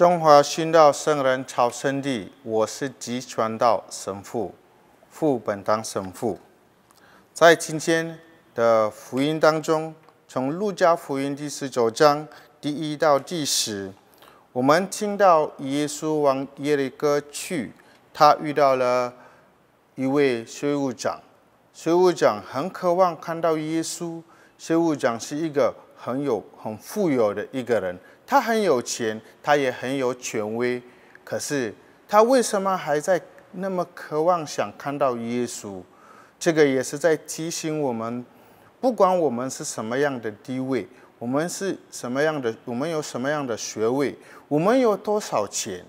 中华新道圣人朝圣地，我是吉传道神父，副本堂神父。在今天的福音当中，从路加福音第十九章第一到第十，我们听到耶稣往耶里哥去，他遇到了一位税务长。税务长很渴望看到耶稣。税务长是一个。很有很富有的一个人，他很有钱，他也很有权威，可是他为什么还在那么渴望想看到耶稣？这个也是在提醒我们，不管我们是什么样的地位，我们是什么样的，我们有什么样的学位，我们有多少钱，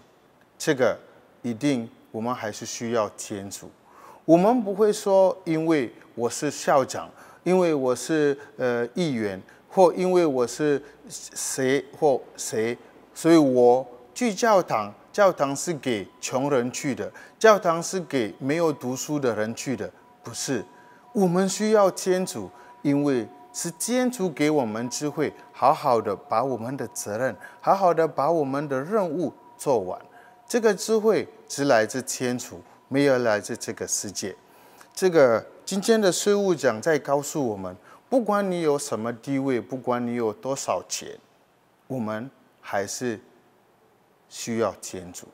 这个一定我们还是需要天主。我们不会说，因为我是校长，因为我是呃议员。或因为我是谁或谁，所以我去教堂。教堂是给穷人去的，教堂是给没有读书的人去的，不是。我们需要天主，因为是天主给我们智慧，好好的把我们的责任，好好的把我们的任务做完。这个智慧只来自天主，没有来自这个世界。这个今天的税务长在告诉我们。不管你有什么地位，不管你有多少钱，我们还是需要天主。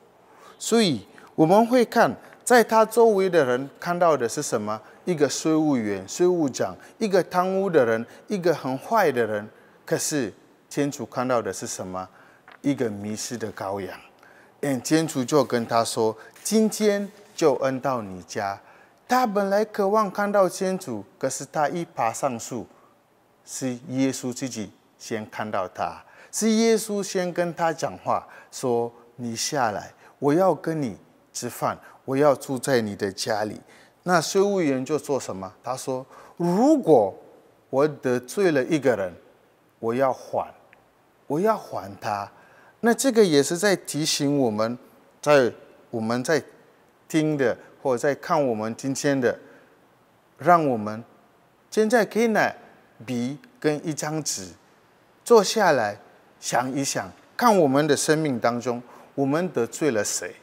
所以我们会看在他周围的人看到的是什么：一个税务员、税务长，一个贪污的人，一个很坏的人。可是天主看到的是什么？一个迷失的羔羊。嗯，天主就跟他说：“今天就恩到你家。”他本来渴望看到天主，可是他一爬上树。是耶稣自己先看到他，是耶稣先跟他讲话，说：“你下来，我要跟你吃饭，我要住在你的家里。”那税务员就说什么？他说：“如果我得罪了一个人，我要还，我要还他。”那这个也是在提醒我们，在我们在听的或者在看我们今天的，让我们现在以来。笔跟一张纸，坐下来想一想，看我们的生命当中，我们得罪了谁？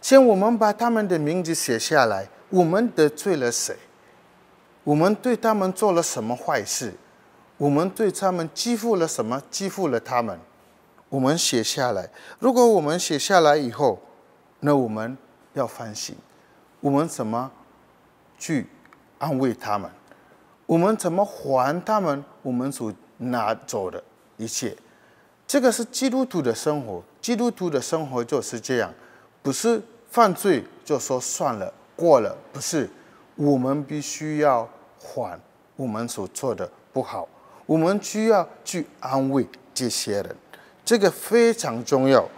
先我们把他们的名字写下来，我们得罪了谁？我们对他们做了什么坏事？我们对他们欺负了什么？欺负了他们？我们写下来。如果我们写下来以后，那我们要反省，我们怎么去安慰他们？我们怎么还他们我们所拿走的一切？这个是基督徒的生活，基督徒的生活就是这样，不是犯罪就说算了过了，不是，我们必须要还我们所做的不好，我们需要去安慰这些人，这个非常重要。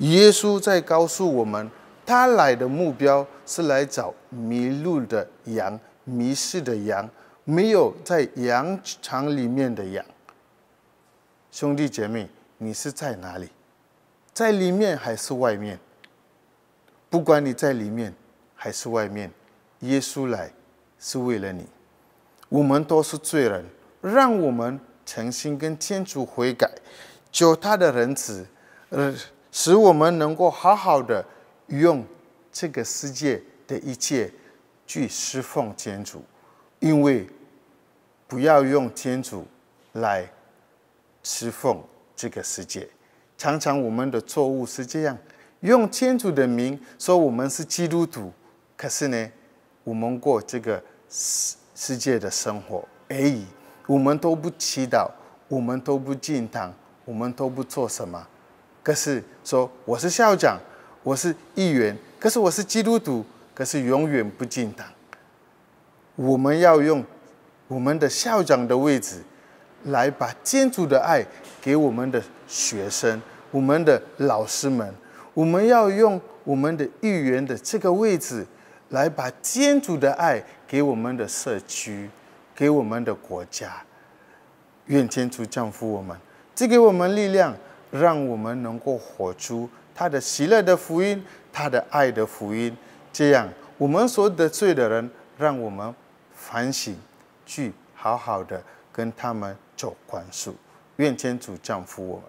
耶稣在告诉我们，他来的目标是来找迷路的羊、迷失的羊。没有在羊场里面的羊，兄弟姐妹，你是在哪里？在里面还是外面？不管你在里面还是外面，耶稣来是为了你。我们都是罪人，让我们诚心跟天主悔改，求他的仁慈，呃，使我们能够好好的用这个世界的一切去侍奉天主，因为。不要用天主来侍奉这个世界。常常我们的错误是这样：用天主的名说我们是基督徒，可是呢，我们过这个世世界的生活而已。我们都不祈祷，我们都不进堂，我们都不做什么。可是说我是校长，我是议员，可是我是基督徒，可是永远不进堂。我们要用。我们的校长的位置，来把天主的爱给我们的学生、我们的老师们。我们要用我们的议员的这个位置，来把天主的爱给我们的社区、给我们的国家。愿天主降福我们，赐给我们力量，让我们能够活出他的喜乐的福音、他的爱的福音。这样，我们所得罪的人，让我们反省。去好好的跟他们走宽恕，愿天主降福我们。